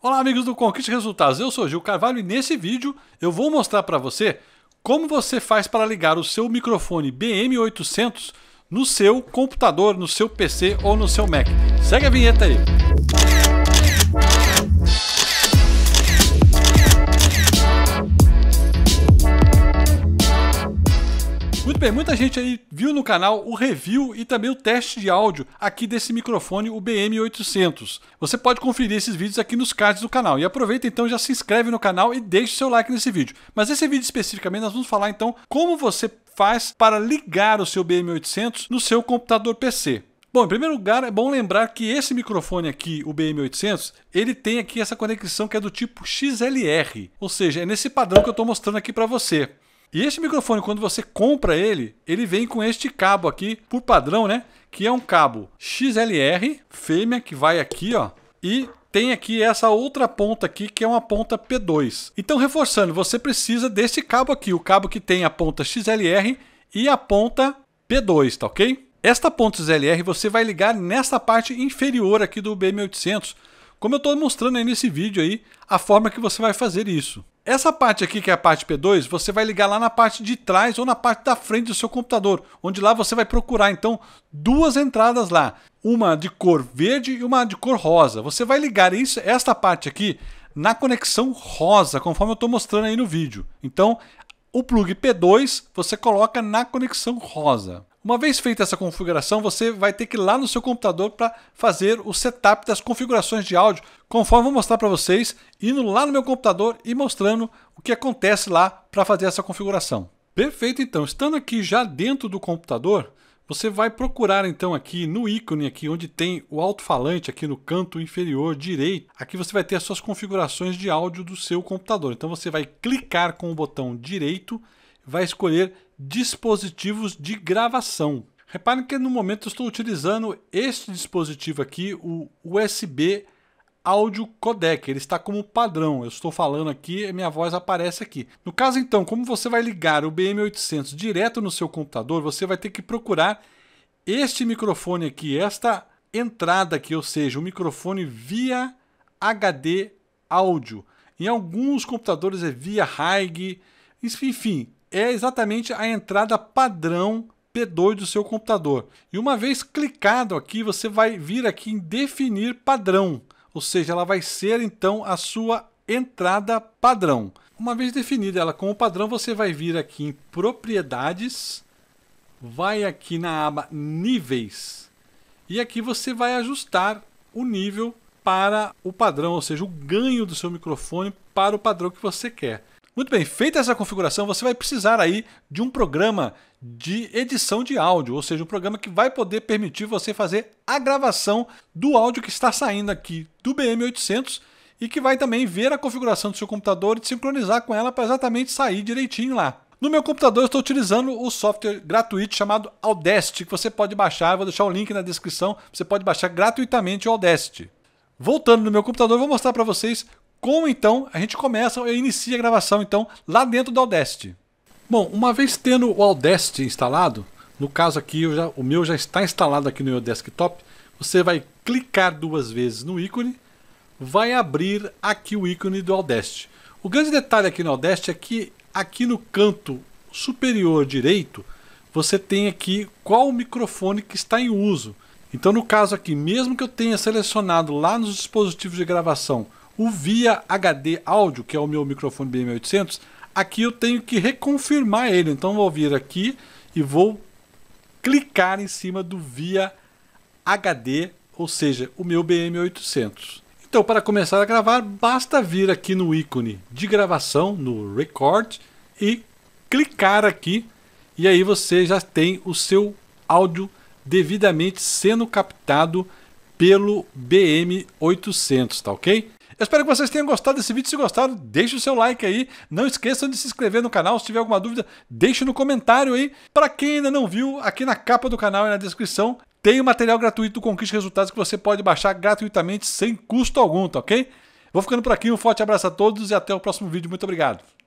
Olá amigos do Conquiste Resultados, eu sou Gil Carvalho e nesse vídeo eu vou mostrar para você como você faz para ligar o seu microfone BM800 no seu computador, no seu PC ou no seu Mac. Segue a vinheta aí! Bem, muita gente aí viu no canal o review e também o teste de áudio aqui desse microfone, o BM800. Você pode conferir esses vídeos aqui nos cards do canal. E aproveita então, já se inscreve no canal e deixa o seu like nesse vídeo. Mas esse vídeo especificamente nós vamos falar então como você faz para ligar o seu BM800 no seu computador PC. Bom, em primeiro lugar, é bom lembrar que esse microfone aqui, o BM800, ele tem aqui essa conexão que é do tipo XLR, ou seja, é nesse padrão que eu estou mostrando aqui para você. E este microfone, quando você compra ele, ele vem com este cabo aqui, por padrão, né? Que é um cabo XLR, fêmea, que vai aqui, ó. E tem aqui essa outra ponta aqui, que é uma ponta P2. Então, reforçando, você precisa desse cabo aqui, o cabo que tem a ponta XLR e a ponta P2, tá ok? Esta ponta XLR você vai ligar nessa parte inferior aqui do BM800, como eu estou mostrando aí nesse vídeo aí, a forma que você vai fazer isso. Essa parte aqui, que é a parte P2, você vai ligar lá na parte de trás ou na parte da frente do seu computador, onde lá você vai procurar então duas entradas lá, uma de cor verde e uma de cor rosa. Você vai ligar isso, esta parte aqui na conexão rosa, conforme eu estou mostrando aí no vídeo. Então, o plug P2 você coloca na conexão rosa. Uma vez feita essa configuração, você vai ter que ir lá no seu computador para fazer o setup das configurações de áudio, conforme vou mostrar para vocês, indo lá no meu computador e mostrando o que acontece lá para fazer essa configuração. Perfeito, então, estando aqui já dentro do computador, você vai procurar então aqui no ícone aqui onde tem o alto-falante aqui no canto inferior direito. Aqui você vai ter as suas configurações de áudio do seu computador. Então você vai clicar com o botão direito, vai escolher dispositivos de gravação. Reparem que no momento eu estou utilizando este dispositivo aqui, o USB áudio codec, ele está como padrão. Eu estou falando aqui, minha voz aparece aqui. No caso então, como você vai ligar o BM800 direto no seu computador, você vai ter que procurar este microfone aqui, esta entrada aqui, ou seja, o um microfone via HD áudio. Em alguns computadores é via RAIG, enfim, é exatamente a entrada padrão P2 do seu computador. E uma vez clicado aqui, você vai vir aqui em definir padrão, ou seja, ela vai ser então a sua entrada padrão. Uma vez definida ela como padrão, você vai vir aqui em propriedades, vai aqui na aba níveis e aqui você vai ajustar o nível para o padrão, ou seja, o ganho do seu microfone para o padrão que você quer. Muito bem, feita essa configuração, você vai precisar aí de um programa de edição de áudio, ou seja, um programa que vai poder permitir você fazer a gravação do áudio que está saindo aqui do BM800 e que vai também ver a configuração do seu computador e sincronizar com ela para exatamente sair direitinho lá. No meu computador eu estou utilizando o software gratuito chamado Audacity, que você pode baixar, vou deixar o link na descrição, você pode baixar gratuitamente o Audacity. Voltando no meu computador, eu vou mostrar para vocês como então a gente começa e inicia a gravação então lá dentro do Audacity. Bom, uma vez tendo o Audacity instalado, no caso aqui já, o meu já está instalado aqui no meu desktop, você vai clicar duas vezes no ícone, vai abrir aqui o ícone do Audacity. O grande detalhe aqui no Audacity é que aqui no canto superior direito, você tem aqui qual o microfone que está em uso. Então no caso aqui, mesmo que eu tenha selecionado lá nos dispositivos de gravação o Via HD áudio, que é o meu microfone BM800, aqui eu tenho que reconfirmar ele. Então vou vir aqui e vou clicar em cima do Via HD, ou seja, o meu BM800. Então, para começar a gravar, basta vir aqui no ícone de gravação, no Record, e clicar aqui, e aí você já tem o seu áudio devidamente sendo captado pelo BM800, tá ok? Eu espero que vocês tenham gostado desse vídeo. Se gostaram, deixe o seu like aí. Não esqueçam de se inscrever no canal. Se tiver alguma dúvida, deixe no comentário aí. Para quem ainda não viu, aqui na capa do canal e na descrição tem o material gratuito do Conquiste Resultados que você pode baixar gratuitamente sem custo algum, tá ok? Vou ficando por aqui, um forte abraço a todos e até o próximo vídeo. Muito obrigado.